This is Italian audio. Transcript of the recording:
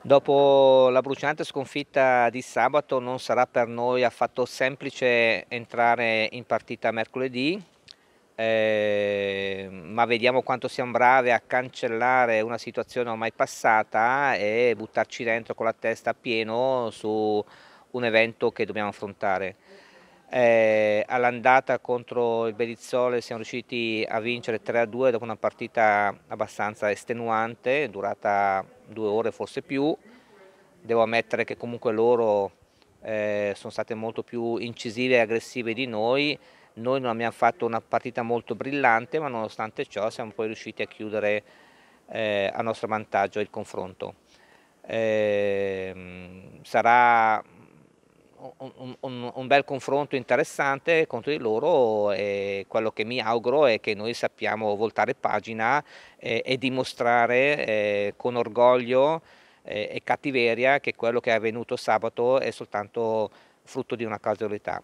Dopo la bruciante sconfitta di sabato non sarà per noi affatto semplice entrare in partita mercoledì, eh, ma vediamo quanto siamo bravi a cancellare una situazione ormai passata e buttarci dentro con la testa a pieno su un evento che dobbiamo affrontare. Eh, all'andata contro il Bedizzole siamo riusciti a vincere 3-2 dopo una partita abbastanza estenuante, durata due ore forse più, devo ammettere che comunque loro eh, sono state molto più incisive e aggressive di noi, noi non abbiamo fatto una partita molto brillante ma nonostante ciò siamo poi riusciti a chiudere eh, a nostro vantaggio il confronto. Eh, sarà un, un, un, bel confronto interessante contro di loro e quello che mi auguro è che noi sappiamo voltare pagina e, eh, e dimostrare eh, con orgoglio eh, e cattiveria che quello che è avvenuto sabato è soltanto frutto di una casualità.